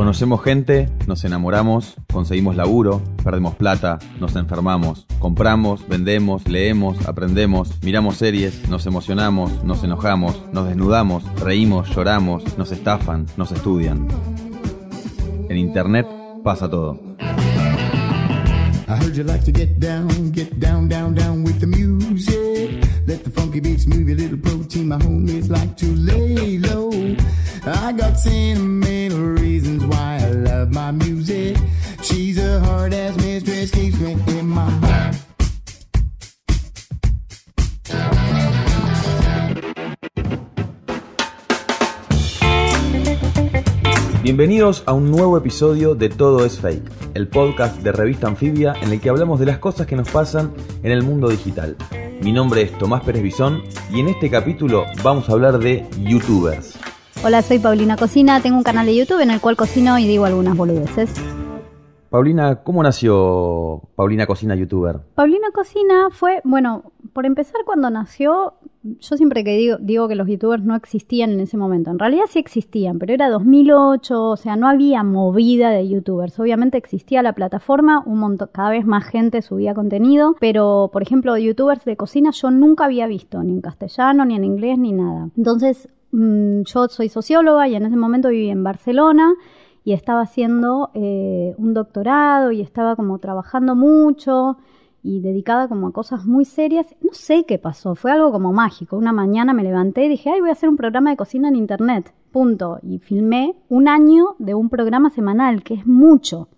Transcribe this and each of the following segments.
Conocemos gente, nos enamoramos, conseguimos laburo, perdemos plata, nos enfermamos, compramos, vendemos, leemos, aprendemos, miramos series, nos emocionamos, nos enojamos, nos desnudamos, reímos, lloramos, nos estafan, nos estudian. En Internet pasa todo. Let the funky beats move your little protein. My homies like to lay low. I got sentimental reasons why I love my music. She's a hard ass mistress, keeps me in my mind. Bienvenidos a un nuevo episodio de Todo es Fake, el podcast de Revista Anfibia en el que hablamos de las cosas que nos pasan en el mundo digital. Mi nombre es Tomás Pérez Bisón y en este capítulo vamos a hablar de youtubers. Hola, soy Paulina Cocina, tengo un canal de YouTube en el cual cocino y digo algunas boludeces. Paulina, ¿cómo nació Paulina Cocina YouTuber? Paulina Cocina fue, bueno, por empezar cuando nació, yo siempre que digo, digo que los youtubers no existían en ese momento, en realidad sí existían, pero era 2008, o sea, no había movida de youtubers, obviamente existía la plataforma, un montón, cada vez más gente subía contenido, pero por ejemplo, youtubers de cocina yo nunca había visto, ni en castellano, ni en inglés, ni nada. Entonces, mm, yo soy socióloga y en ese momento viví en Barcelona y estaba haciendo eh, un doctorado y estaba como trabajando mucho y dedicada como a cosas muy serias. No sé qué pasó, fue algo como mágico. Una mañana me levanté y dije, ay, voy a hacer un programa de cocina en internet, punto. Y filmé un año de un programa semanal, que es mucho.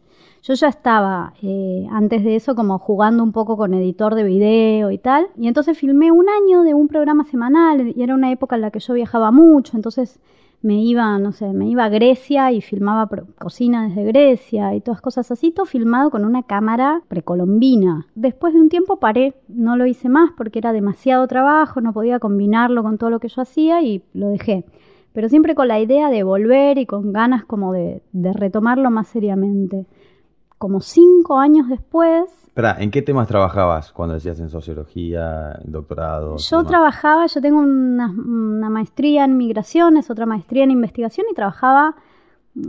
Yo ya estaba eh, antes de eso como jugando un poco con editor de video y tal. Y entonces filmé un año de un programa semanal y era una época en la que yo viajaba mucho, entonces me iba, no sé, me iba a Grecia y filmaba cocina desde Grecia y todas cosas así, todo filmado con una cámara precolombina. Después de un tiempo paré, no lo hice más porque era demasiado trabajo, no podía combinarlo con todo lo que yo hacía y lo dejé. Pero siempre con la idea de volver y con ganas como de, de retomarlo más seriamente. Como cinco años después, Espera, ¿en qué temas trabajabas cuando decías en sociología, doctorado? Yo trabajaba, yo tengo una, una, maestría en migraciones, otra maestría en investigación y trabajaba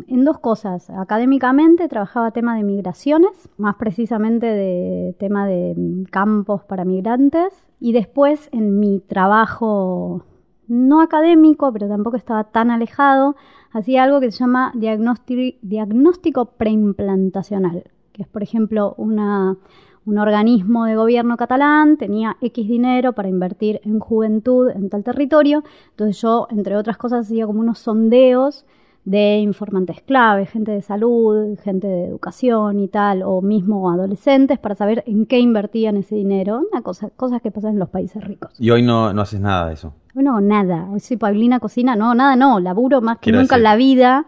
en dos cosas. Académicamente trabajaba tema de migraciones, más precisamente de tema de campos para migrantes. Y después en mi trabajo no académico, pero tampoco estaba tan alejado, hacía algo que se llama diagnóstico preimplantacional que es por ejemplo una, un organismo de gobierno catalán, tenía X dinero para invertir en juventud en tal territorio, entonces yo, entre otras cosas, hacía como unos sondeos de informantes clave, gente de salud, gente de educación y tal, o mismo adolescentes, para saber en qué invertían ese dinero, una cosa, cosas que pasan en los países ricos. Y hoy no, haces nada de eso. Bueno, nada. Hoy Soy Paulina Cocina, no, nada, no, laburo más que nunca en la vida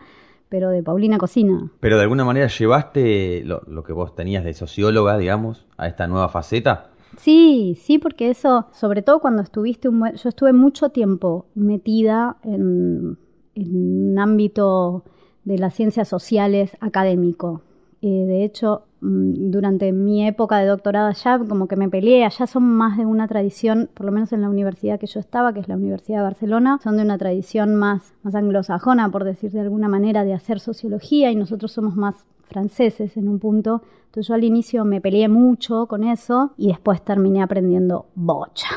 pero de Paulina Cocina. Pero de alguna manera llevaste lo, que vos tenías de socióloga, digamos, a esta nueva faceta. Sí, sí, porque eso, sobre todo cuando estuviste yo estuve mucho tiempo metida en un ámbito de las ciencias sociales académico, de hecho, mm, durante mi época de doctorada allá, como que me peleé, allá son más de una tradición, por lo menos en la universidad que yo estaba, que es la Universidad de Barcelona, son de una tradición más, más anglosajona, por decir de alguna manera, de hacer sociología y nosotros somos más franceses en un punto. Entonces yo al inicio me peleé mucho con eso y después terminé aprendiendo bocha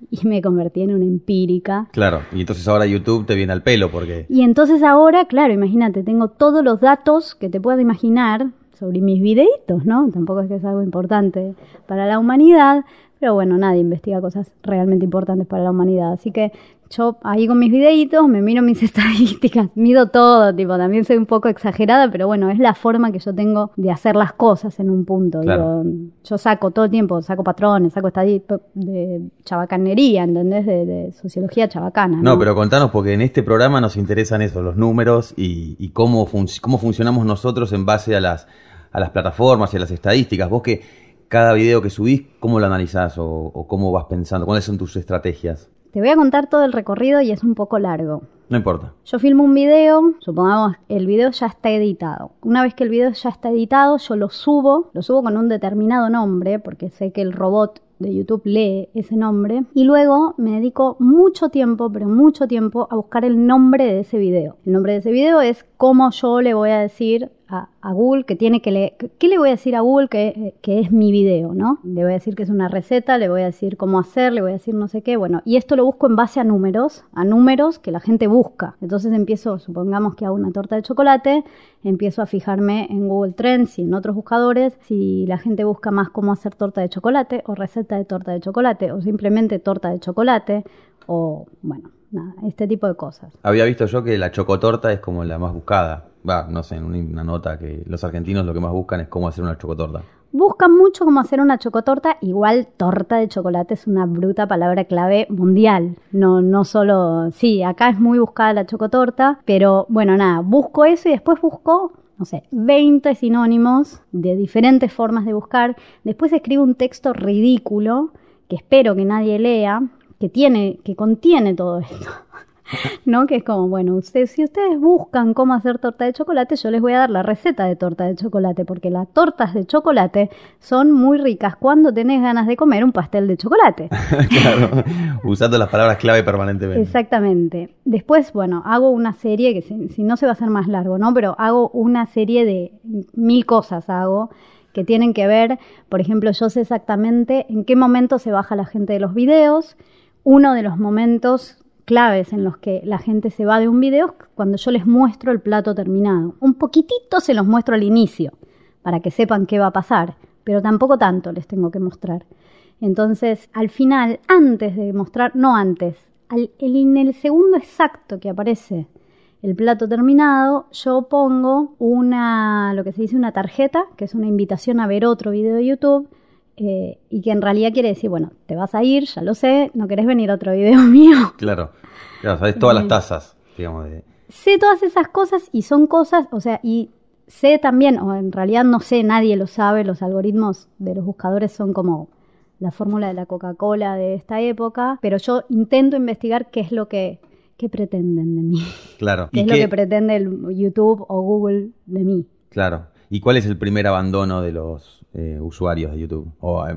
y me convertí en una empírica. Claro, y entonces ahora YouTube te viene al pelo porque... Y entonces ahora, claro, imagínate, tengo todos los datos que te puedas imaginar sobre mis videitos, ¿no? Tampoco es que es algo importante para la humanidad, pero bueno, nadie investiga cosas realmente importantes para la humanidad. Así que yo ahí con mis videitos, me miro mis estadísticas, mido todo, tipo, también soy un poco exagerada, pero bueno, es la forma que yo tengo de hacer las cosas en un punto. yo saco todo el tiempo, saco patrones, saco estadísticas de chabacanería, ¿entendés? De, sociología chabacana. ¿no? pero contanos, porque en este programa nos interesan eso, los números y, cómo, funcionamos nosotros en base a las, las plataformas y a las estadísticas. Vos que cada video que subís, ¿cómo lo analizás o, cómo vas pensando? ¿Cuáles son tus estrategias? Te voy a contar todo el recorrido y es un poco largo. No importa. Yo filmo un video, supongamos el video ya está editado. Una vez que el video ya está editado, yo lo subo, lo subo con un determinado nombre, porque sé que el robot de YouTube lee ese nombre y luego me dedico mucho tiempo, pero mucho tiempo a buscar el nombre de ese video. El nombre de ese video es cómo yo le voy a decir a, Google que tiene que le... ¿Qué le voy a decir a Google que, que, es mi video, no? Le voy a decir que es una receta, le voy a decir cómo hacer, le voy a decir no sé qué, bueno. Y esto lo busco en base a números, a números que la gente busca. Entonces empiezo, supongamos que hago una torta de chocolate, empiezo a fijarme en Google Trends y en otros buscadores si la gente busca más cómo hacer torta de chocolate o receta de torta de chocolate o simplemente torta de chocolate o, bueno, nada, este tipo de cosas. Había visto yo que la chocotorta es como la más buscada. Va, no sé, en una nota que los argentinos lo que más buscan es cómo hacer una chocotorta. Buscan mucho cómo hacer una chocotorta, igual torta de chocolate es una bruta palabra clave mundial. No, no solo, sí, acá es muy buscada la chocotorta, pero bueno, nada, busco eso y después busco no sé, 20 sinónimos de diferentes formas de buscar. Después escribo un texto ridículo que espero que nadie lea, que tiene, que contiene todo esto. ¿No? Que es como, bueno, si ustedes buscan cómo hacer torta de chocolate, yo les voy a dar la receta de torta de chocolate, porque las tortas de chocolate son muy ricas cuando tenés ganas de comer un pastel de chocolate. claro, usando las palabras clave permanentemente. Exactamente. Después, bueno, hago una serie, que si, no se va a hacer más largo, ¿no? Pero hago una serie de mil cosas, hago que tienen que ver, por ejemplo, yo sé exactamente en qué momento se baja la gente de los videos, uno de los momentos claves en los que la gente se va de un video es cuando yo les muestro el plato terminado. Un poquitito se los muestro al inicio para que sepan qué va a pasar, pero tampoco tanto les tengo que mostrar. Entonces, al final, antes de mostrar, no antes, en el segundo exacto que aparece el plato terminado, yo pongo una, lo que se dice una tarjeta, que es una invitación a ver otro video de YouTube, eh, y que en realidad quiere decir, bueno, te vas a ir, ya lo sé, no querés venir a otro video mío. Claro, claro, sabes todas las eh, tazas, digamos. Sé todas esas cosas y son cosas, o sea, y sé también, o en realidad no sé, nadie lo sabe, los algoritmos de los buscadores son como la fórmula de la Coca-Cola de esta época, pero yo intento investigar qué es lo que pretenden de mí. Claro. ¿Qué es lo que pretende el YouTube o Google de mí? Claro. ¿Y cuál es el primer abandono de los eh, usuarios de YouTube, o eh,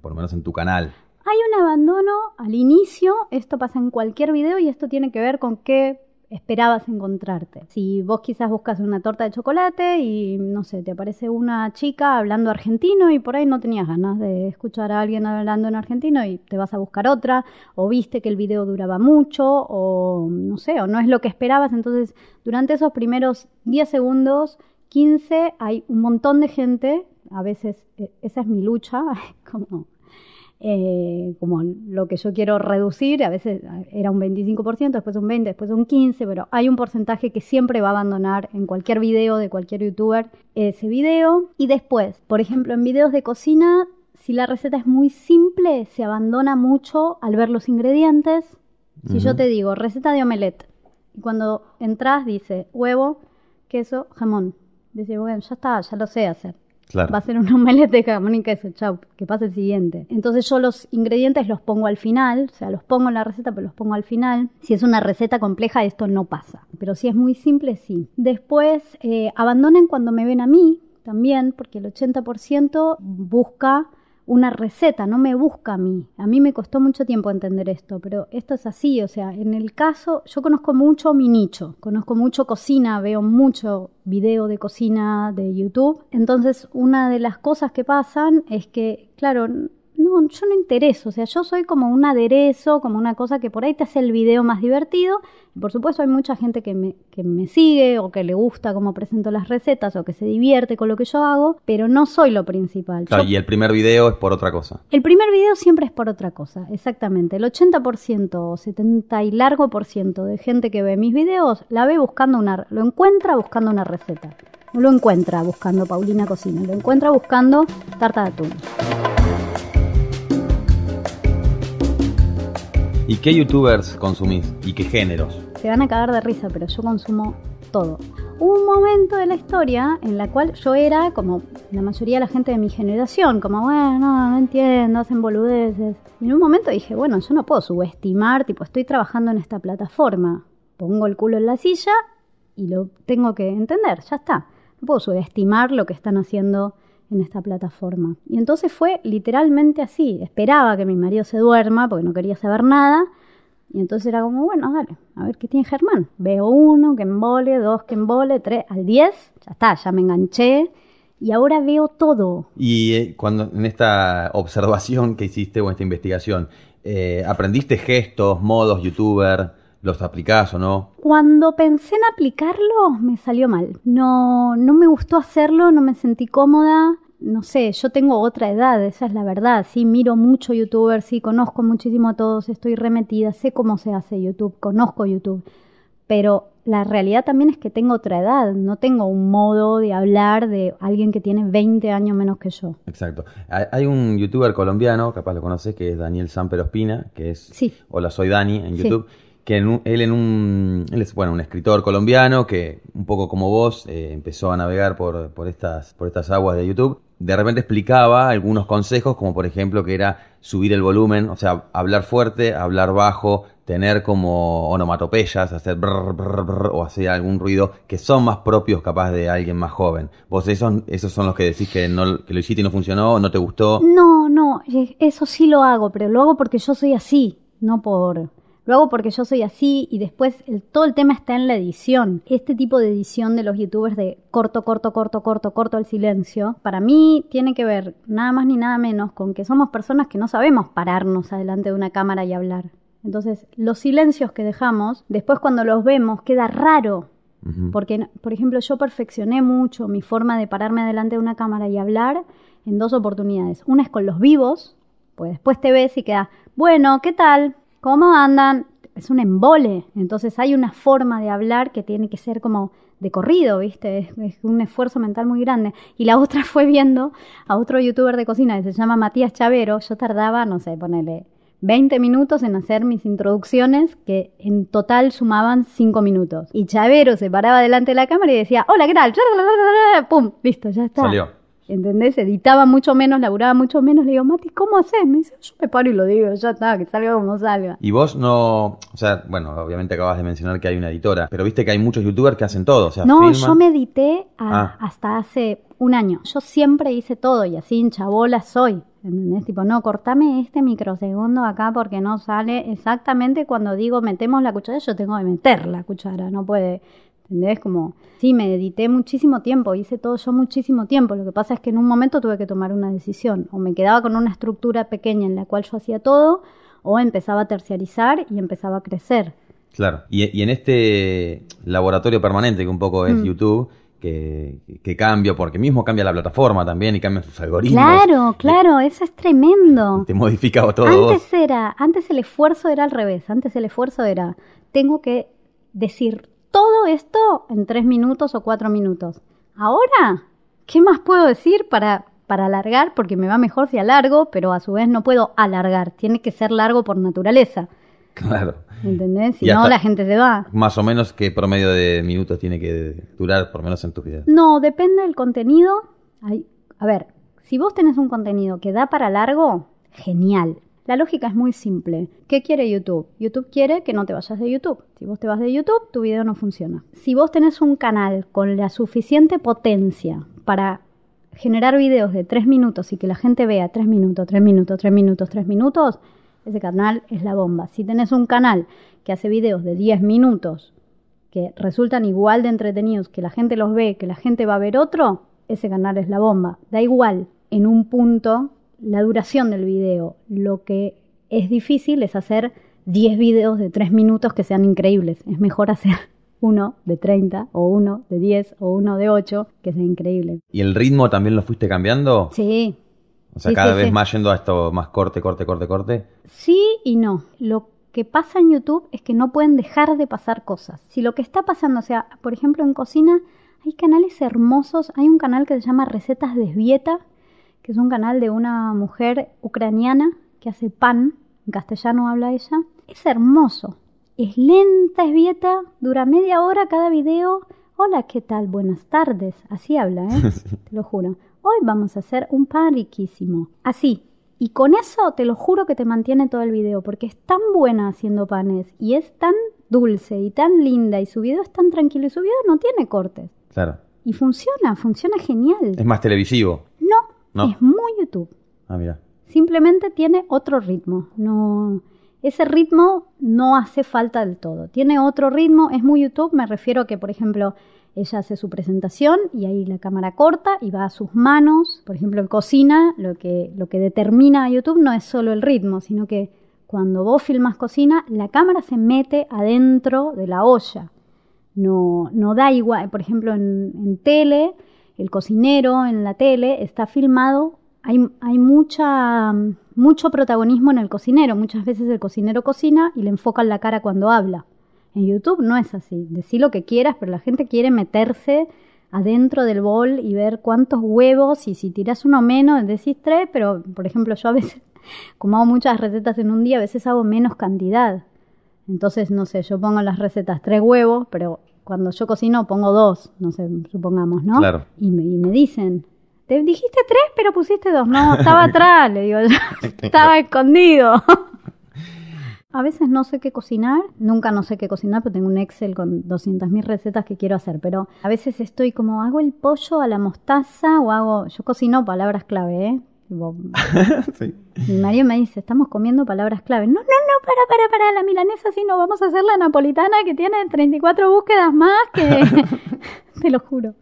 por lo menos en tu canal. Hay un abandono al inicio, esto pasa en cualquier video y esto tiene que ver con qué esperabas encontrarte. Si vos quizás buscas una torta de chocolate y no sé, te aparece una chica hablando argentino y por ahí no tenías ganas de escuchar a alguien hablando en argentino y te vas a buscar otra, o viste que el video duraba mucho, o no sé, o no es lo que esperabas, entonces durante esos primeros 10 segundos, 15, hay un montón de gente a veces eh, esa es mi lucha, como, eh, como lo que yo quiero reducir, a veces era un 25%, después un 20%, después un 15%, pero hay un porcentaje que siempre va a abandonar en cualquier video de cualquier youtuber ese video. Y después, por ejemplo, en videos de cocina, si la receta es muy simple, se abandona mucho al ver los ingredientes. Si yo te digo receta de omelette, y cuando entras dice huevo, queso, jamón, dice, bueno, ya está, ya lo sé hacer. Va a ser un omelete de jamón y queso, chau, que pase el siguiente. Entonces yo los ingredientes los pongo al final, o sea, los pongo en la receta, pero los pongo al final. Si es una receta compleja, esto no pasa. Pero si es muy simple, sí. Después, eh, abandonen cuando me ven a mí, también, porque el 80% busca una receta, no me busca a mí. A mí me costó mucho tiempo entender esto, pero esto es así, o sea, en el caso, yo conozco mucho mi nicho, conozco mucho cocina, veo mucho video de cocina de YouTube, entonces una de las cosas que pasan es que, claro, no, yo no intereso, o sea, yo soy como un aderezo, como una cosa que por ahí te hace el video más divertido. por supuesto hay mucha gente que me, me sigue o que le gusta cómo presento las recetas o que se divierte con lo que yo hago, pero no soy lo principal. Claro, y el primer video es por otra cosa. El primer video siempre es por otra cosa, exactamente. El 80%, o 70 y largo por ciento de gente que ve mis videos la ve buscando una, lo encuentra buscando una receta. No lo encuentra buscando Paulina Cocina, lo encuentra buscando tarta de atún. ¿Y qué youtubers consumís? ¿Y qué géneros? Se van a cagar de risa, pero yo consumo todo. Hubo un momento de la historia en la cual yo era como la mayoría de la gente de mi generación, como, bueno, no, no entiendo, hacen boludeces. en un momento dije, bueno, yo no puedo subestimar, tipo, estoy trabajando en esta plataforma. Pongo el culo en la silla y lo tengo que entender, ya está. No puedo subestimar lo que están haciendo en esta plataforma. Y entonces fue literalmente así. Esperaba que mi marido se duerma porque no quería saber nada. Y entonces era como, bueno, dale, a ver qué tiene Germán. Veo uno que embole, dos que embole, tres, al diez, ya está, ya me enganché. Y ahora veo todo. Y eh, cuando en esta observación que hiciste o esta investigación, eh, ¿aprendiste gestos, modos, youtuber? ¿Los aplicás o no? Cuando pensé en aplicarlo, me salió mal. No, no me gustó hacerlo, no me sentí cómoda. No sé, yo tengo otra edad, esa es la verdad. Sí, miro mucho YouTubers, sí, conozco muchísimo a todos, estoy remetida, sé cómo se hace YouTube, conozco YouTube. Pero la realidad también es que tengo otra edad, no tengo un modo de hablar de alguien que tiene 20 años menos que yo. Exacto. Hay un youtuber colombiano, capaz lo conoces, que es Daniel Samper Ospina, que es sí. Hola, soy Dani en YouTube. Sí que él en un, él es bueno, un escritor colombiano que un poco como vos eh, empezó a navegar por, por, estas, por estas aguas de YouTube, de repente explicaba algunos consejos, como por ejemplo que era subir el volumen, o sea, hablar fuerte, hablar bajo, tener como onomatopeyas, hacer brr, brr, o hacer algún ruido que son más propios capaz de alguien más joven. ¿Vos esos, esos son los que decís que, no, que lo hiciste y no funcionó, no te gustó? No, no, eh, eso sí lo hago, pero lo hago porque yo soy así, no por lo hago porque yo soy así y después el, todo el tema está en la edición. Este tipo de edición de los youtubers de corto, corto, corto, corto, corto al silencio, para mí tiene que ver nada más ni nada menos con que somos personas que no sabemos pararnos adelante de una cámara y hablar. Entonces, los silencios que dejamos, después cuando los vemos, queda raro. Porque, por ejemplo, yo perfeccioné mucho mi forma de pararme adelante de una cámara y hablar en dos oportunidades. Una es con los vivos, pues después te ves y queda bueno, ¿qué tal? ¿Cómo andan? Es un embole, entonces hay una forma de hablar que tiene que ser como de corrido, ¿viste? Es, un esfuerzo mental muy grande. Y la otra fue viendo a otro youtuber de cocina que se llama Matías Chavero. Yo tardaba, no sé, ponerle 20 minutos en hacer mis introducciones, que en total sumaban 5 minutos. Y Chavero se paraba delante de la cámara y decía, hola, ¿qué tal? ¡Pum! Listo, ya está. Salió. ¿Entendés? Editaba mucho menos, laburaba mucho menos. Le digo, Mati, ¿cómo haces? Me dice, yo me paro y lo digo, ya está, que salga como salga. Y vos no, o sea, bueno, obviamente acabas de mencionar que hay una editora, pero viste que hay muchos youtubers que hacen todo. O sea, no, yo me edité ah. hasta hace un año. Yo siempre hice todo y así hinchabola soy. ¿Entendés? Tipo, no, cortame este microsegundo acá porque no sale exactamente cuando digo metemos la cuchara, yo tengo que meter la cuchara, no puede ¿entendés? Como, sí, me edité muchísimo tiempo, hice todo yo muchísimo tiempo, lo que pasa es que en un momento tuve que tomar una decisión, o me quedaba con una estructura pequeña en la cual yo hacía todo, o empezaba a terciarizar y empezaba a crecer. Claro, y, en este laboratorio permanente que un poco es mm. YouTube, que, cambia, porque mismo cambia la plataforma también y cambia sus algoritmos. Claro, claro, eso es tremendo. Te modificaba todo. Antes era, antes el esfuerzo era al revés, antes el esfuerzo era, tengo que decir todo esto en tres minutos o cuatro minutos. Ahora, ¿qué más puedo decir para, para alargar? Porque me va mejor si alargo, pero a su vez no puedo alargar. Tiene que ser largo por naturaleza. Claro. ¿Entendés? Si no, la gente se va. Más o menos, ¿qué promedio de minutos tiene que durar, por lo menos en tus videos? No, depende del contenido. a ver, si vos tenés un contenido que da para largo, genial. La lógica es muy simple. ¿Qué quiere YouTube? YouTube quiere que no te vayas de YouTube. Si vos te vas de YouTube, tu video no funciona. Si vos tenés un canal con la suficiente potencia para generar videos de 3 minutos y que la gente vea 3 minutos, 3 minutos, 3 minutos, 3 minutos, ese canal es la bomba. Si tenés un canal que hace videos de 10 minutos que resultan igual de entretenidos, que la gente los ve, que la gente va a ver otro, ese canal es la bomba. Da igual en un punto la duración del video. Lo que es difícil es hacer 10 videos de 3 minutos que sean increíbles. Es mejor hacer uno de 30 o uno de 10 o uno de 8 que sea increíble. ¿Y el ritmo también lo fuiste cambiando? Sí. O sea, cada vez más yendo a esto más corte, corte, corte, corte. Sí y no. Lo que pasa en YouTube es que no pueden dejar de pasar cosas. Si lo que está pasando, o sea, por ejemplo en cocina hay canales hermosos, hay un canal que se llama Recetas de Vieta que es un canal de una mujer ucraniana que hace pan, en castellano habla ella. Es hermoso, es lenta, es vieta, dura media hora cada video. Hola, ¿qué tal? Buenas tardes. Así habla, ¿eh? te lo juro. Hoy vamos a hacer un pan riquísimo. Así. Y con eso te lo juro que te mantiene todo el video, porque es tan buena haciendo panes y es tan dulce y tan linda y su video es tan tranquilo y su video no tiene cortes. Claro. Y funciona, funciona genial. Es más televisivo. Es muy YouTube. Ah, mira. Simplemente tiene otro ritmo. No, ese ritmo no hace falta del todo. Tiene otro ritmo, es muy YouTube. Me refiero a que, por ejemplo, ella hace su presentación y ahí la cámara corta y va a sus manos. Por ejemplo, en cocina, lo que, lo que determina a YouTube no es solo el ritmo, sino que cuando vos filmas cocina, la cámara se mete adentro de la olla. No, no da igual, por ejemplo, en tele el cocinero en la tele está filmado, hay, hay mucha, mucho protagonismo en el cocinero. Muchas veces el cocinero cocina y le enfocan la cara cuando habla. En YouTube no es así. Decí lo que quieras, pero la gente quiere meterse adentro del bol y ver cuántos huevos y si tiras uno menos, decís tres, pero por ejemplo yo a veces, como hago muchas recetas en un día, a veces hago menos cantidad. Entonces, no sé, yo pongo las recetas tres huevos, pero cuando yo cocino pongo dos, no sé, supongamos, ¿no? Claro. Y me, y me dicen, te dijiste tres, pero pusiste dos. No, estaba atrás, le digo yo, estaba escondido. A veces no sé qué cocinar, nunca no sé qué cocinar, pero tengo un Excel con 200.000 recetas que quiero hacer, pero a veces estoy como hago el pollo a la mostaza o hago, yo cocino palabras clave, ¿eh? Y sí. me dice, estamos comiendo palabras clave. No, no, no, para, para, para, la milanesa si no, vamos a hacer la napolitana que tiene 34 búsquedas más que... Te lo juro.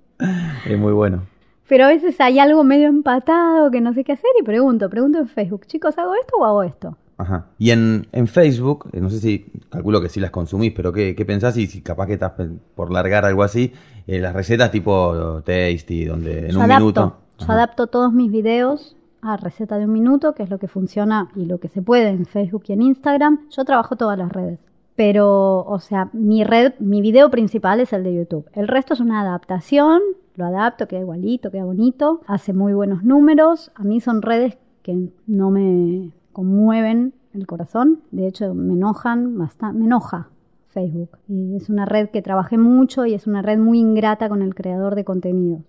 Es muy bueno. Pero a veces hay algo medio empatado que no sé qué hacer y pregunto, pregunto en Facebook, chicos, ¿hago esto o hago esto? Ajá. Y en, Facebook, eh, no sé si, calculo que sí las consumís, pero ¿qué, pensás? Y si capaz que estás por largar algo así, eh, las recetas tipo Tasty, donde en un minuto... Yo adapto todos mis videos a receta de un minuto, que es lo que funciona y lo que se puede en Facebook y en Instagram. Yo trabajo todas las redes, pero, o sea, mi red, mi video principal es el de YouTube. El resto es una adaptación, lo adapto, queda igualito, queda bonito, hace muy buenos números. A mí son redes que no me conmueven el corazón, de hecho me enojan me enoja Facebook. Y es una red que trabajé mucho y es una red muy ingrata con el creador de contenidos.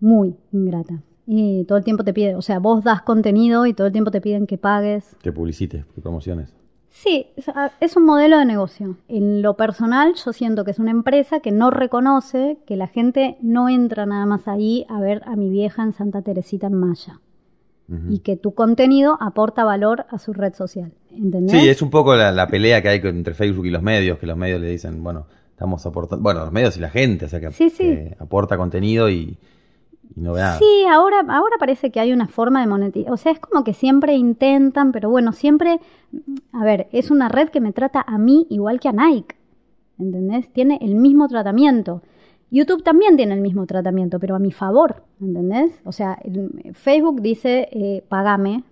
Muy ingrata. Y todo el tiempo te piden, o sea, vos das contenido y todo el tiempo te piden que pagues. Que publicites, que promociones. Sí, ah, es un modelo de negocio. En lo personal, yo siento que es una empresa que no reconoce que la gente no entra nada más ahí a ver a mi vieja en Santa Teresita en Maya. Y que tu contenido aporta valor a su red social. ¿Entendés? Sí, es un poco la, pelea que hay entre Facebook y los medios, que los medios le dicen, bueno, estamos aportando, bueno, los medios y la gente, o sea, que eh, aporta contenido y, Sí, ahora, ahora parece que hay una forma de monetizar. O sea, es como que siempre intentan, pero bueno, siempre, a ver, es una red que me trata a mí igual que a Nike. ¿Entendés? Tiene el mismo tratamiento. YouTube también tiene el mismo tratamiento, pero a mi favor, ¿entendés? O sea, Facebook dice, eh, pagame,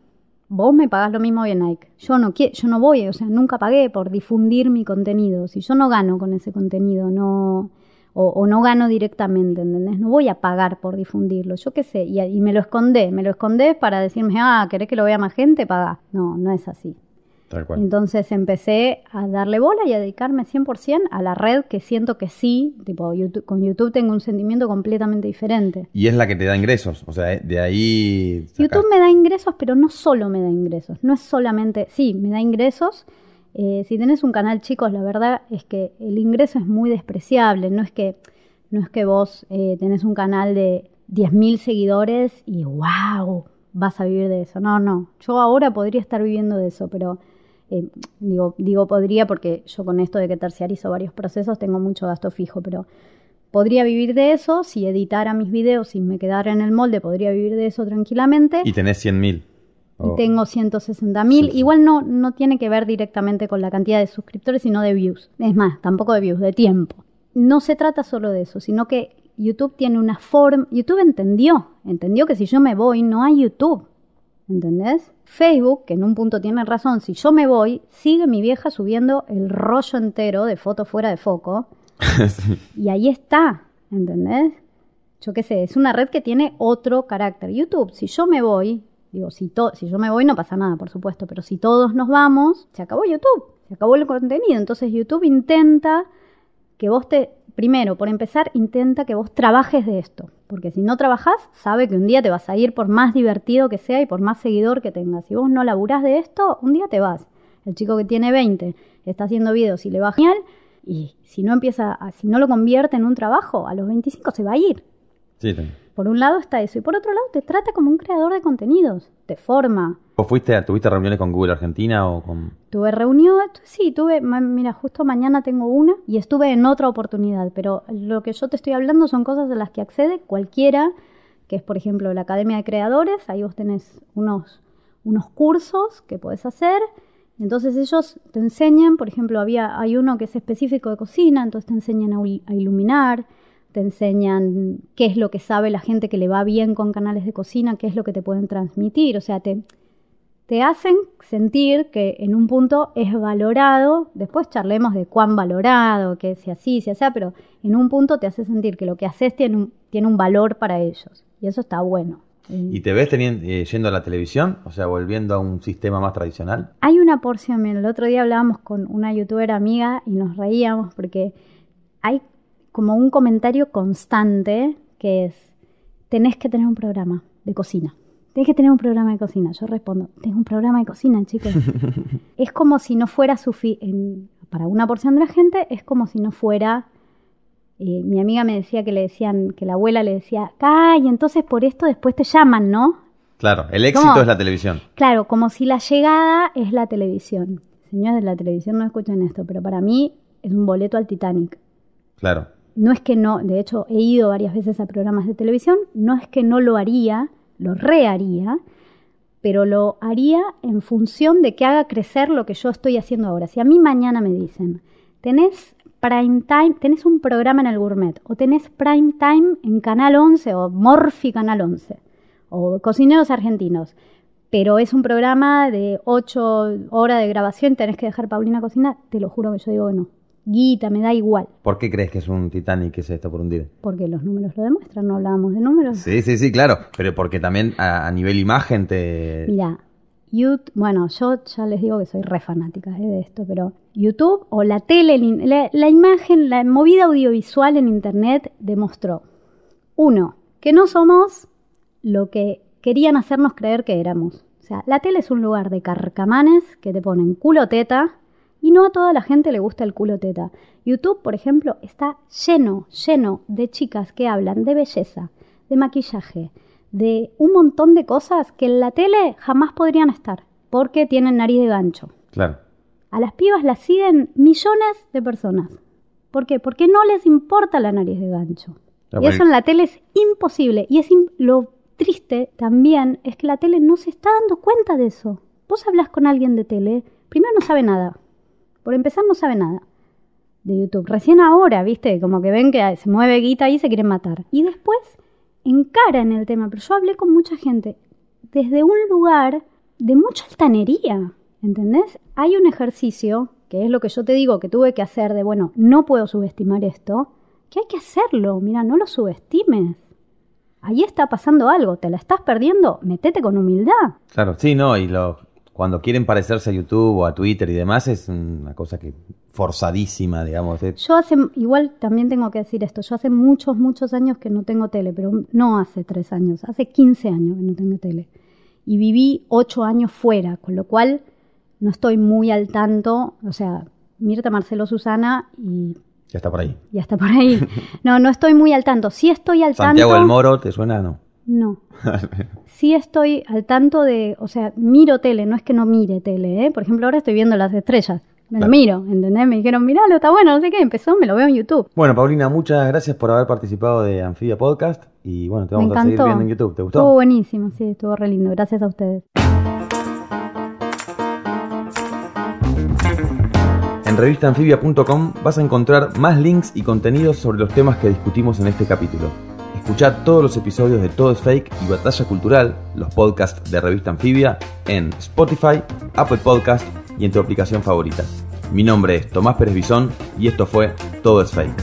vos me pagás lo mismo que Nike. Yo no, quiero, yo no voy, o sea, nunca pagué por difundir mi contenido. Si yo no gano con ese contenido, no, o, no gano directamente, ¿entendés? No voy a pagar por difundirlo, yo qué sé, y, me lo escondé, me lo escondé para decirme, ah, ¿querés que lo vea más gente? Paga. No, no es así. Entonces empecé a darle bola y a dedicarme 100% a la red que siento que sí, tipo YouTube, con YouTube tengo un sentimiento completamente diferente. Y es la que te da ingresos, o sea, de ahí... YouTube me da ingresos, pero no solo me da ingresos, no es solamente, sí, me da ingresos, eh, si tenés un canal, chicos, la verdad es que el ingreso es muy despreciable. No es que, no es que vos eh, tenés un canal de 10.000 seguidores y wow, vas a vivir de eso. No, no. Yo ahora podría estar viviendo de eso, pero eh, digo, digo podría porque yo con esto de que terciarizo varios procesos tengo mucho gasto fijo, pero podría vivir de eso. Si editara mis videos y me quedara en el molde, podría vivir de eso tranquilamente. Y tenés 100.000. Oh. Tengo 160 mil. Igual no, no tiene que ver directamente con la cantidad de suscriptores, sino de views. Es más, tampoco de views, de tiempo. No se trata solo de eso, sino que YouTube tiene una forma. YouTube entendió, entendió que si yo me voy, no hay YouTube. ¿Entendés? Facebook, que en un punto tiene razón, si yo me voy, sigue mi vieja subiendo el rollo entero de fotos fuera de foco. Y ahí está, ¿entendés? Yo qué sé, es una red que tiene otro carácter. YouTube, si yo me voy, Digo, si, si yo me voy no pasa nada, por supuesto, pero si todos nos vamos, se acabó YouTube, se acabó el contenido. Entonces YouTube intenta que vos te, primero, por empezar, intenta que vos trabajes de esto, porque si no trabajás, sabe que un día te vas a ir por más divertido que sea y por más seguidor que tengas. Si vos no laburás de esto, un día te vas. El chico que tiene 20 está haciendo videos y le va genial, y si no empieza, si no lo convierte en un trabajo, a los 25 se va a ir. Sí, por un lado está eso, y por otro lado te trata como un creador de contenidos, te forma. fuiste, tuviste reuniones con Google Argentina o con...? Tuve reuniones, sí, tuve, mira, justo mañana tengo una y estuve en otra oportunidad, pero lo que yo te estoy hablando son cosas de las que accede cualquiera, que es por ejemplo la Academia de Creadores, ahí vos tenés unos, unos cursos que podés hacer, entonces ellos te enseñan, por ejemplo, había, hay uno que es específico de cocina, entonces te enseñan a iluminar, te enseñan qué es lo que sabe la gente que le va bien con canales de cocina, qué es lo que te pueden transmitir, o sea, te, te hacen sentir que en un punto es valorado, después charlemos de cuán valorado, que si así, si así, pero en un punto te hace sentir que lo que haces tiene un, tiene un valor para ellos y eso está bueno. ¿Y te ves teniendo, eh, yendo a la televisión? O sea, volviendo a un sistema más tradicional. Hay una porción, el otro día hablábamos con una youtuber amiga y nos reíamos porque hay como un comentario constante que es, tenés que tener un programa de cocina. Tenés que tener un programa de cocina. Yo respondo, tengo un programa de cocina, chicos. es como si no fuera suficiente, para una porción de la gente, es como si no fuera... Eh, mi amiga me decía que le decían, que la abuela le decía, ay, entonces por esto después te llaman, ¿no? Claro, el éxito es la televisión. Claro, como si la llegada es la televisión. Señores de la televisión no escuchan esto, pero para mí es un boleto al Titanic. Claro no es que no, de hecho he ido varias veces a programas de televisión, no es que no lo haría, lo reharía, pero lo haría en función de que haga crecer lo que yo estoy haciendo ahora. Si a mí mañana me dicen, tenés prime time, tenés un programa en el gourmet, o tenés prime time en Canal 11, o Morphy Canal 11, o Cocineros Argentinos, pero es un programa de 8 horas de grabación, tenés que dejar Paulina cocinar, te lo juro que yo digo que no guita, me da igual. ¿Por qué crees que es un Titanic que se está por hundir? Porque los números lo demuestran, no hablábamos de números. Sí, sí, sí, claro, pero porque también a, nivel imagen te... Mira, YouTube, bueno, yo ya les digo que soy re fanática eh, de esto, pero YouTube o la tele, la, imagen, la movida audiovisual en Internet demostró, uno, que no somos lo que querían hacernos creer que éramos. O sea, la tele es un lugar de carcamanes que te ponen culo teta, y no a toda la gente le gusta el culo teta. YouTube, por ejemplo, está lleno, lleno de chicas que hablan de belleza, de maquillaje, de un montón de cosas que en la tele jamás podrían estar, porque tienen nariz de gancho. Claro. A las pibas las siguen millones de personas. ¿Por qué? Porque no les importa la nariz de gancho. Ah, y eso en la tele es imposible. Y es lo triste también es que la tele no se está dando cuenta de eso. Vos hablas con alguien de tele, primero no sabe nada. Por empezar, no sabe nada de YouTube. Recién ahora, viste, como que ven que se mueve guita y se quieren matar. Y después encara en el tema, pero yo hablé con mucha gente desde un lugar de mucha altanería, ¿entendés? Hay un ejercicio, que es lo que yo te digo que tuve que hacer de, bueno, no puedo subestimar esto, que hay que hacerlo, mira, no lo subestimes. Ahí está pasando algo, te la estás perdiendo, metete con humildad. Claro, sí, no, y lo, cuando quieren parecerse a YouTube o a Twitter y demás, es una cosa que forzadísima, digamos. Yo hace, igual también tengo que decir esto, yo hace muchos, muchos años que no tengo tele, pero no hace tres años, hace 15 años que no tengo tele. Y viví ocho años fuera, con lo cual no estoy muy al tanto, o sea, Mirta, Marcelo, Susana y... Ya está por ahí. Ya está por ahí. No, no estoy muy al tanto. Sí estoy al tanto... Santiago del Moro, ¿te suena? No. No. sí estoy al tanto de, o sea, miro tele, no es que no mire tele, ¿eh? Por ejemplo, ahora estoy viendo las estrellas. Me lo miro, ¿entendés? Me dijeron, miralo, está bueno, no sé qué, empezó, me lo veo en YouTube. Bueno, Paulina, muchas gracias por haber participado de Anfibia Podcast y bueno, te vamos a seguir viendo en YouTube. ¿Te gustó? Estuvo buenísimo, sí, estuvo re lindo. Gracias a ustedes. En revistaAnfibia.com vas a encontrar más links y contenidos sobre los temas que discutimos en este capítulo escuchar todos los episodios de Todo es Fake y Batalla Cultural, los podcasts de Revista Anfibia, en Spotify, Apple Podcast y en tu aplicación favorita. Mi nombre es Tomás Pérez Bisón y esto fue Todo es Fake.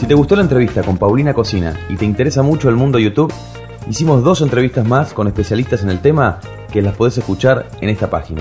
Si te gustó la entrevista con Paulina Cocina y te interesa mucho el mundo YouTube, hicimos dos entrevistas más con especialistas en el tema que las podés escuchar en esta página.